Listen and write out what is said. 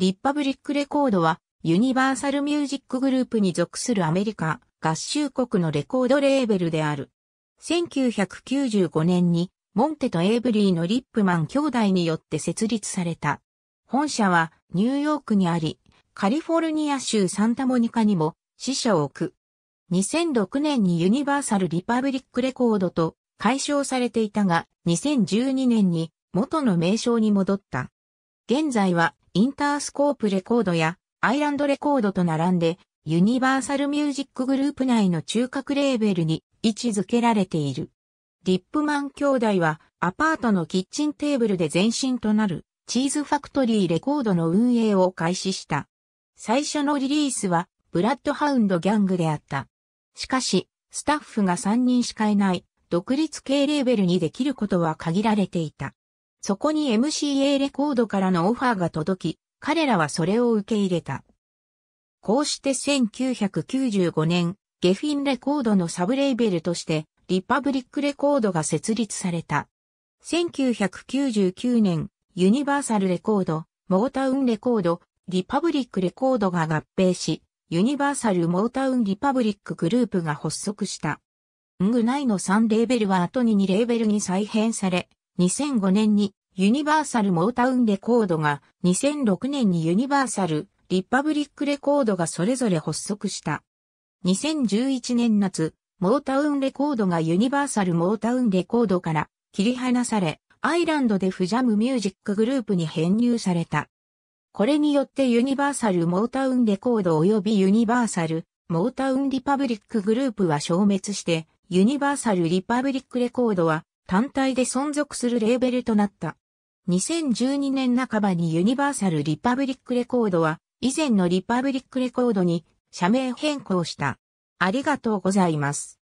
リッパブリックレコードは、ユニバーサルミュージックグループに属するアメリカ合衆国のレコードレーベルである。1995年に、モンテとエイブリーのリップマン兄弟によって設立された。本社はニューヨークにあり、カリフォルニア州サンタモニカにも支社を置く。2006年にユニバーサル・リパブリック・レコードと解消されていたが、2012年に元の名称に戻った。現在はインタースコープレコードやアイランドレコードと並んで、ユニバーサルミュージックグループ内の中核レーベルに位置づけられている。リップマン兄弟はアパートのキッチンテーブルで前身となるチーズファクトリーレコードの運営を開始した。最初のリリースはブラッドハウンドギャングであった。しかし、スタッフが3人しかいない独立系レーベルにできることは限られていた。そこに MCA レコードからのオファーが届き、彼らはそれを受け入れた。こうして1995年、ゲフィンレコードのサブレーベルとして、リパブリックレコードが設立された。1999年、ユニバーサルレコード、モータウンレコード、リパブリックレコードが合併し、ユニバーサルモータウンリパブリックグループが発足した。ングナの3レーベルは後に2レーベルに再編され、2005年にユニバーサルモータウンレコードが、2006年にユニバーサル、リパブリックレコードがそれぞれ発足した。2011年夏、モータウンレコードがユニバーサルモータウンレコードから切り離され、アイランドでフジャムミュージックグループに編入された。これによってユニバーサルモータウンレコード及びユニバーサルモータウンリパブリックグループは消滅して、ユニバーサルリパブリックレコードは単体で存続するレーベルとなった。2012年半ばにユニバーサル・リパブリック・レコードは以前のリパブリック・レコードに社名変更した。ありがとうございます。